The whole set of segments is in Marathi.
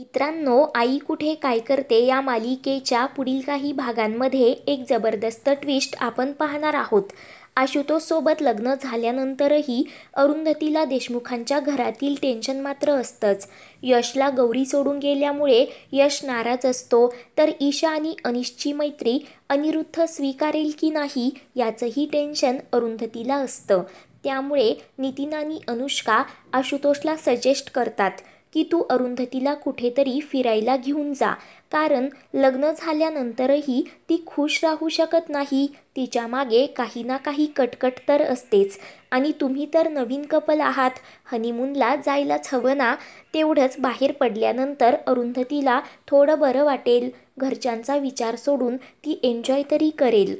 मित्रांनो आई कुठे काय करते या मालिकेच्या पुढील काही भागांमध्ये एक जबरदस्त ट्विस्ट आपण पाहणार आहोत आशुतोषसोबत लग्न झाल्यानंतरही अरुंधतीला देशमुखांच्या घरातील टेन्शन मात्र असतंच यशला गौरी सोडून गेल्यामुळे यश नाराज असतो तर ईशा आणि अनिशची मैत्री अनिरुद्ध स्वीकारेल की नाही याचंही टेन्शन अरुंधतीला असतं त्यामुळे नितीन आणि अनुष्का आशुतोषला सजेस्ट करतात की तू अरुंधतीला कुठेतरी फिरायला घेऊन जा कारण लग्न झाल्यानंतरही ती खुश राहू शकत नाही तिच्या मागे काही ना काही कटकट तर असतेच आणि तुम्ही तर नवीन कपल आहात हनीमूनला जायलाच हवं ना तेवढंच बाहेर पडल्यानंतर अरुंधतीला थोडं बरं वाटेल घरच्यांचा विचार सोडून ती एन्जॉय तरी करेल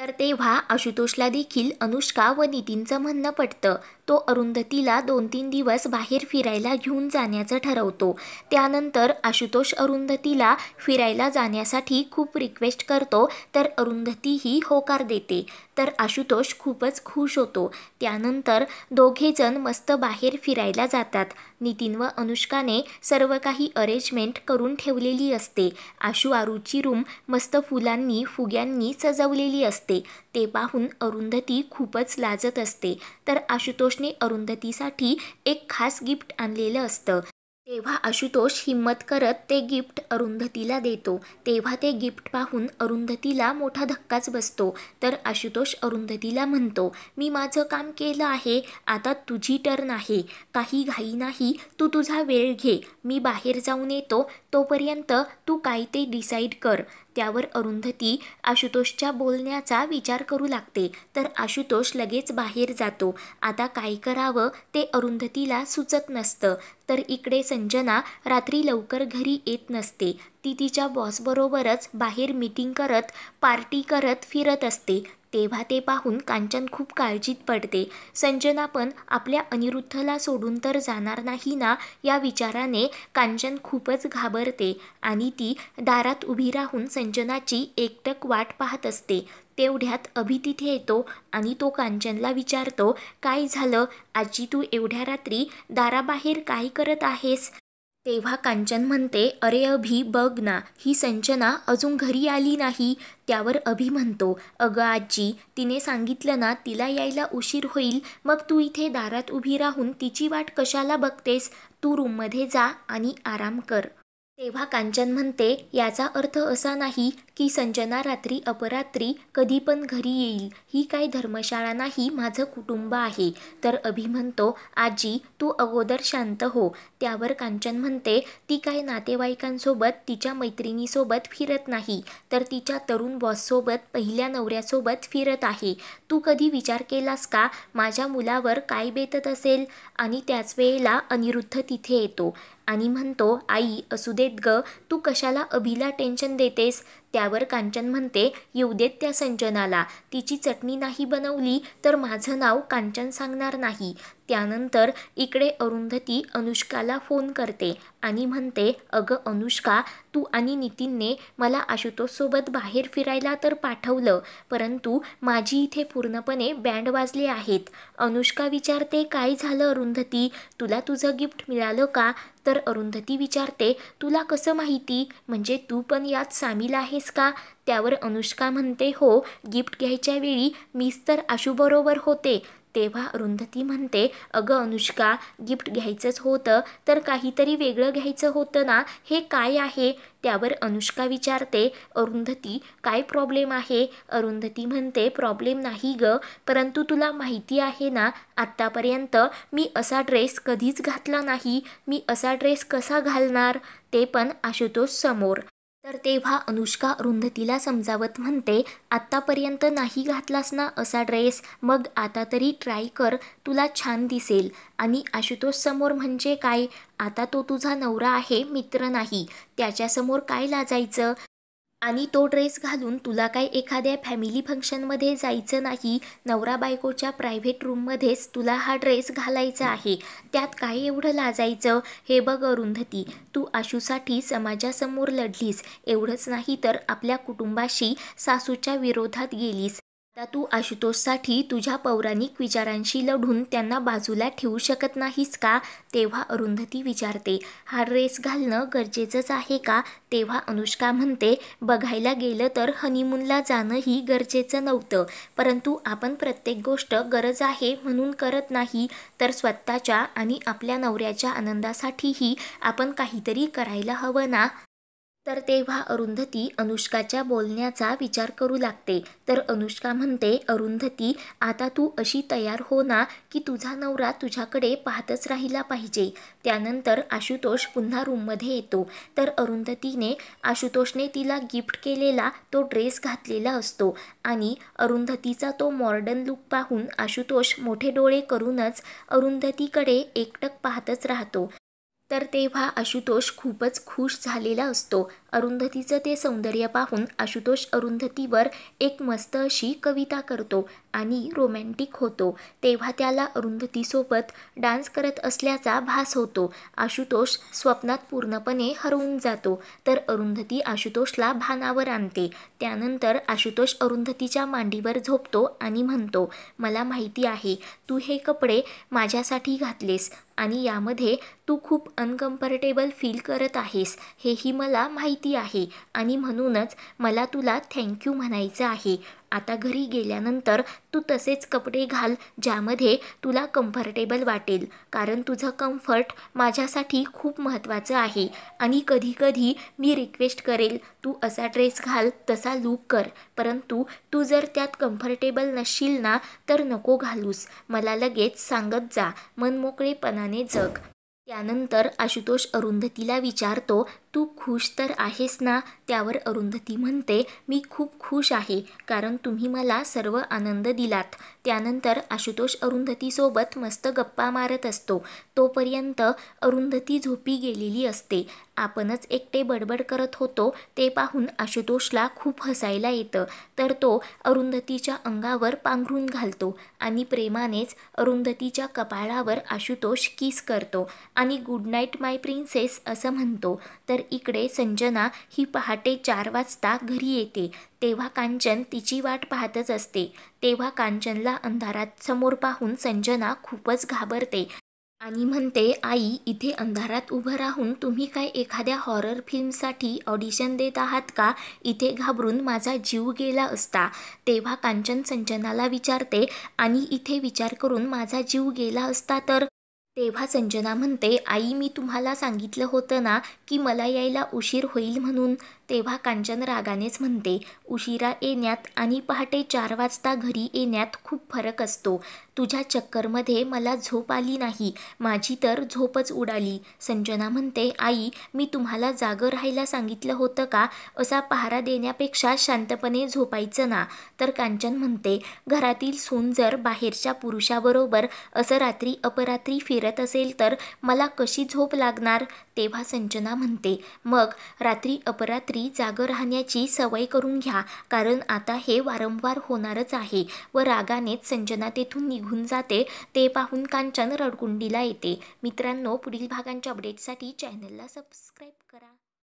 तर तेव्हा आशुतोषला देखील अनुष्का व नितीनचं म्हणणं पटतं तो अरुंधतीला दोन तीन दिवस बाहेर फिरायला घेऊन जाण्याचं ठरवतो त्यानंतर आशुतोष अरुंधतीला फिरायला जाण्यासाठी खूप रिक्वेस्ट करतो तर अरुंधतीही होकार देते तर आशुतोष खूपच खुश होतो त्यानंतर दोघेजण मस्त बाहेर फिरायला जातात नितीन व अनुष्काने सर्व काही अरेंजमेंट करून ठेवलेली असते आशु आरूची रूम मस्त फुलांनी फुग्यांनी सजवलेली असते ते पाहून अरुंधती खूपच लाजत असते तर आशुतोष आशुतोषने अरुंधतीसाठी एक खास गिफ्ट आणलेलं असतं तेव्हा आशुतोष हिम्मत करत ते गिफ्ट अरुंधतीला देतो तेव्हा ते गिफ्ट पाहून अरुंधतीला मोठा धक्काच बसतो तर आशुतोष अरुंधतीला म्हणतो मी माझं काम केलं आहे आता तुझी टर्न आहे काही घाई नाही तू तुझा वेळ घे मी बाहेर जाऊन येतो तोपर्यंत तू काय ते डिसाईड कर त्यावर अरुंधती आशुतोषच्या बोलण्याचा विचार करू लागते तर आशुतोष लगेच बाहेर जातो आता काय करावं ते अरुंधतीला सुचत नसतं तर इकडे संजना रात्री लवकर घरी येत नसते ती तिच्या बॉसबरोबरच बाहेर मीटिंग करत पार्टी करत फिरत असते तेव्हा ते पाहून कांचन खूप काळजीत पडते संजना पण आपल्या अनिरुद्धला सोडून तर जाणार नाही ना या विचाराने कांचन खूपच घाबरते आणि ती दारात उभी राहून संजनाची एकटक वाट पाहत असते तेवढ्यात अभी तिथे येतो आणि तो कांचनला विचारतो काय झालं आजी तू एवढ्या रात्री दाराबाहेर काय करत आहेस तेव्हा कांचन म्हणते अरे अभी बघ ना ही संचना अजून घरी आली नाही त्यावर अभि म्हणतो अगं आजी तिने सांगितलं ना तिला यायला उशीर होईल मग तू इथे दारात उभी राहून तिची वाट कशाला बघतेस तू रूममध्ये जा आणि आराम कर तेव्हा कांचन म्हणते याचा अर्थ असा नाही की संजना रात्री अपरात्री कधी पण घरी येईल ही काय धर्मशाळा नाही माझं कुटुंब आहे तर अभि म्हणतो आजी तू अगोदर शांत हो त्यावर कांचन म्हणते ती काय नातेवाईकांसोबत तिच्या मैत्रिणीसोबत फिरत नाही तर तिच्या तरुण बॉससोबत पहिल्या नवऱ्यासोबत फिरत आहे तू कधी विचार केलास का माझ्या मुलावर काय बेतत असेल आणि त्याच वेळेला अनिरुद्ध तिथे येतो आणि म्हणतो आई असू देत ग तू कशाला अभिला टेन्शन देतेस त्यावर कांचन म्हणते येऊ देत त्या संजनाला तिची चटणी नाही बनवली तर माझं नाव कांचन सांगणार नाही त्यानंतर इकडे अरुंधती अनुष्काला फोन करते आणि म्हणते अगं अनुष्का तू आणि नितीनने मला आशुतोषसोबत बाहेर फिरायला तर पाठवलं परंतु माझी इथे पूर्णपणे बँड वाजले आहेत अनुष्का विचारते काय झालं अरुंधती तुला तुझं गिफ्ट मिळालं का तर अरुंधती विचारते तुला कसं माहिती म्हणजे तू पण यात सामील आहे आहेस का त्यावर अनुष्का म्हणते हो गिफ्ट घ्यायच्या वेळी मीच तर बरोबर होते तेव्हा अरुंधती म्हणते अगं अनुष्का गिफ्ट घ्यायचंच होतं तर काहीतरी वेगळं घ्यायचं होतं ना हे काय आहे त्यावर अनुष्का विचारते अरुंधती काय प्रॉब्लेम आहे अरुंधती म्हणते प्रॉब्लेम नाही ग परंतु तुला माहिती आहे ना आत्तापर्यंत मी असा ड्रेस कधीच घातला नाही मी असा ड्रेस कसा घालणार ते पण आशुतोष समोर तर तेव्हा अनुष्का रुंधतीला समजावत म्हणते आत्तापर्यंत नाही घातलास ना असा ड्रेस मग आता तरी ट्राय कर तुला छान दिसेल आणि आशुतोष समोर म्हणजे काय आता तो तुझा नवरा आहे मित्र नाही त्याच्यासमोर काय लाजायचं आणि तो ड्रेस घालून तुला काय एखाद्या फॅमिली फंक्शनमध्ये जायचं नाही नवरा बायकोच्या प्रायव्हेट रूममध्येच तुला हा ड्रेस घालायचा आहे त्यात काय एवढं लाजायचं हे बघ अरुंधती तू आशूसाठी समाजासमोर लढलीस एवढंच नाही तर आपल्या कुटुंबाशी सासूच्या विरोधात गेलीस आता तू आशुतोषसाठी तुझ्या पौराणिक विचारांशी लढून त्यांना बाजूला ठेवू शकत नाहीस का तेव्हा अरुंधती विचारते हा रेस घालणं गरजेचंच आहे का तेव्हा अनुष्का म्हणते बघायला गेलं तर हनीमूनला जाणंही गरजेचं नव्हतं परंतु आपण प्रत्येक गोष्ट गरज आहे म्हणून करत नाही तर स्वतःच्या आणि आपल्या नवऱ्याच्या आनंदासाठीही आपण काहीतरी करायला हवं ना तर तेव्हा अरुंधती अनुष्काच्या बोलण्याचा विचार करू लागते तर अनुष्का म्हणते अरुंधती आता तू अशी तयार हो ना की तुझा नवरा तुझ्याकडे पाहतच राहिला पाहिजे त्यानंतर आशुतोष पुन्हा रूममध्ये येतो तर अरुंधतीने आशुतोषने तिला गिफ्ट केलेला तो ड्रेस घातलेला असतो आणि अरुंधतीचा तो मॉर्डन लुक पाहून आशुतोष मोठे डोळे करूनच अरुंधतीकडे एकटक पाहतच राहतो तर तेव्हा आशुतोष खूपच खुश झालेला असतो अरुंधतीचं ते सौंदर्य पाहून आशुतोष अरुंधतीवर एक मस्त अशी कविता करतो आणि रोमॅन्टिक होतो तेव्हा त्याला अरुंधतीसोबत डान्स करत असल्याचा भास होतो आशुतोष स्वप्नात पूर्णपणे हरवून जातो तर अरुंधती आशुतोषला भानावर आणते त्यानंतर आशुतोष अरुंधतीच्या मांडीवर झोपतो आणि म्हणतो मला माहिती आहे तू हे कपडे माझ्यासाठी घातलेस आणि यामध्ये तू खूप अनकम्फर्टेबल फील करत आहेस हेही मला माहिती माहिती आहे आणि म्हणूनच मला तुला थँक्यू म्हणायचं आहे आता घरी गेल्यानंतर तू तसेच कपडे घाल ज्यामध्ये तुला कम्फर्टेबल वाटेल कारण तुझं कम्फर्ट माझ्यासाठी खूप महत्त्वाचं आहे आणि कधीकधी मी रिक्वेस्ट करेल तू असा ड्रेस घाल तसा लूक कर परंतु तू जर त्यात कम्फर्टेबल नसशील ना तर नको घालूस मला लगेच सांगत जा मनमोकळेपणाने जग त्यानंतर आशुतोष अरुंधतीला विचारतो तू खुश तर आहेस ना त्यावर अरुंधती म्हणते मी खूप खुश आहे कारण तुम्ही मला सर्व आनंद दिलात त्यानंतर आशुतोष अरुंधतीसोबत मस्त गप्पा मारत असतो तोपर्यंत अरुंधती झोपी गेलेली असते आपणच एकटे बडबड करत होतो ते पाहून आशुतोषला खूप हसायला येतं तर तो अरुंधतीच्या अंगावर पांघरून घालतो आणि प्रेमानेच अरुंधतीच्या कपाळावर आशुतोष किस करतो आणि गुड नाईट माय प्रिन्सेस असं म्हणतो तर तर इकडे संजना ही पहाटे चार वाजता घरी येते तेव्हा कांचन तिची वाट पाहतच असते तेव्हा कांचनला अंधारात समोर पाहून संजना खूपच घाबरते आणि म्हणते आई इथे अंधारात उभं राहून तुम्ही काय एखाद्या हॉरर फिल्मसाठी ऑडिशन देत आहात का इथे घाबरून माझा जीव गेला असता तेव्हा कांचन संजनाला विचारते आणि इथे विचार करून माझा जीव गेला असता तर तेव्हा संजना म्हणते आई मी तुम्हाला सांगितलं होतं ना की मला यायला उशीर होईल म्हणून तेव्हा कांचन रागानेच म्हणते उशिरा येण्यात आणि पहाटे चार वाजता घरी येण्यात खूप फरक असतो तुझ्या चक्करमध्ये मला झोप आली नाही माझी तर झोपच उडाली संजना म्हणते आई मी तुम्हाला जागं राहायला सांगितलं होतं का असा पहारा देण्यापेक्षा शांतपणे झोपायचं ना तर कांचन म्हणते घरातील सून जर बाहेरच्या पुरुषाबरोबर असं रात्री अपरात्री फिरत असेल तर मला कशी झोप लागणार तेव्हा संजना म्हणते मग रात्री अपरात्री रात्री जागं राहण्याची सवय करून घ्या कारण आता हे वारंवार होणारच आहे व रागानेच संजना तेथून निघून जाते ते पाहून कांचन रडकुंडीला येते मित्रांनो पुढील भागांच्या अपडेटसाठी चॅनलला सबस्क्राईब करा